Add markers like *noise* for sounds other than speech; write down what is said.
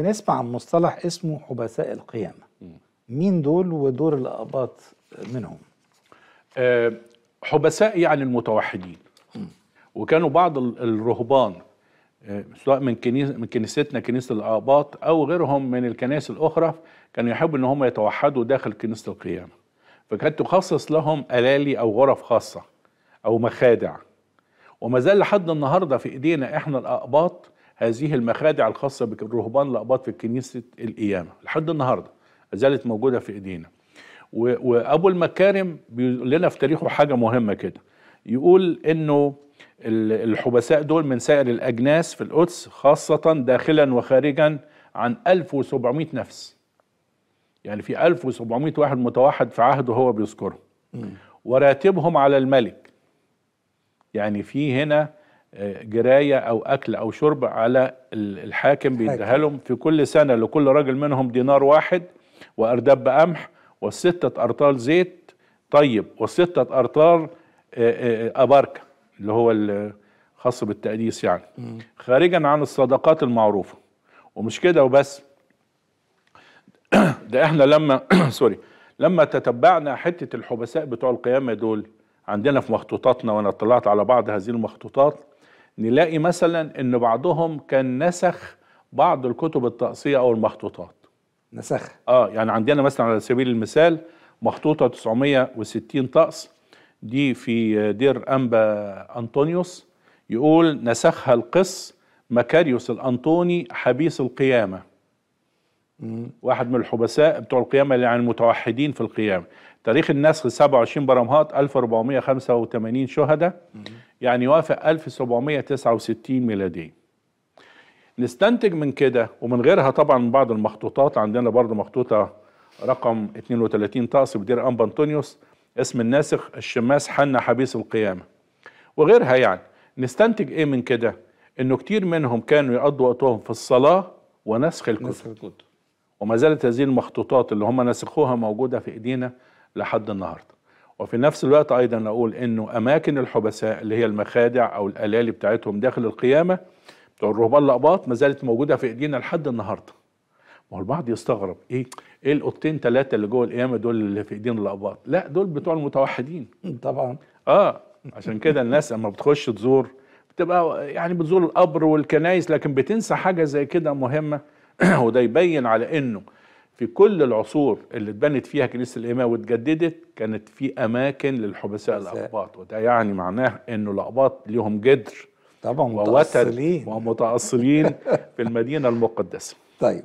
بنسمع عن مصطلح اسمه حبساء القيامة مين دول ودور الأقباط منهم أه حبساء يعني المتوحدين وكانوا بعض الرهبان آه، سواء من كنيس من كنيستنا كنيسه الأقباط او غيرهم من الكنائس الاخرى كانوا يحبوا ان هم يتوحدوا داخل كنيسه القيامه فكانت تخصص لهم الالي او غرف خاصه او مخادع وما زال لحد النهارده في ايدينا احنا الأقباط هذه المخادع الخاصة بالرهبان الأقباط في كنيسة القيامة لحد النهاردة زالت موجودة في إيدينا وأبو المكارم بيقول لنا في تاريخه حاجة مهمة كده يقول إنه الحبساء دول من سائر الأجناس في القدس خاصة داخلا وخارجا عن 1700 نفس يعني في 1700 واحد متوحد في عهده هو بيذكره وراتبهم على الملك يعني في هنا جرايه او اكل او شرب على الحاكم بيديها لهم في كل سنه لكل راجل منهم دينار واحد وارداب قمح وسته ارطال زيت طيب وسته ارطال آه، آه، اباركه اللي هو خاص بالتقديس يعني خارجا عن الصدقات المعروفه ومش كده وبس *coughs* ده احنا لما *coughs* سوري لما تتبعنا حته الحبساء بتوع القيامه دول عندنا في مخطوطاتنا وانا اطلعت على بعض هذه المخطوطات نلاقي مثلا ان بعضهم كان نسخ بعض الكتب الطقسيه او المخطوطات نسخ اه يعني عندنا مثلا على سبيل المثال مخطوطه 960 طقس دي في دير انبا انطونيوس يقول نسخها القس مكاريوس الانطوني حبيس القيامه مم. واحد من الحبساء بتوع القيامه اللي يعني المتوحدين في القيامه تاريخ النسخ 27 برمهات 1485 شهداء يعني يوافق 1769 ميلادية نستنتج من كده ومن غيرها طبعا بعض المخطوطات عندنا برضو مخطوطة رقم 32 طقس بدير أنب أنطونيوس اسم الناسخ الشماس حنا حبيس القيامة وغيرها يعني نستنتج ايه من كده انه كتير منهم كانوا يقضوا وقتهم في الصلاة ونسخ الكتب, الكتب. وما زالت هذه المخطوطات اللي هم نسخوها موجودة في ايدينا لحد النهارده وفي نفس الوقت أيضا أقول أنه أماكن الحبساء اللي هي المخادع أو الألالي بتاعتهم داخل القيامة بتوع الرهبان الأقباط ما زالت موجودة في إيدينا لحد النهاردة ما هو البعض يستغرب ايه ايه الاوضتين ثلاثه اللي جوه القيامه دول اللي في ايدين الاقباط؟ لا دول بتوع المتوحدين طبعا اه عشان كده الناس اما بتخش تزور بتبقى يعني بتزور القبر والكنايس لكن بتنسى حاجه زي كده مهمه *clears throat* وده يبين على انه في كل العصور اللي اتبنت فيها كنيسه الإماء واتجددت كانت في أماكن للحبساء الأقباط وده يعني معناه إنه الأقباط ليهم جدر طبعا ومتأصلين ومتأصلين في المدينة المقدسة طيب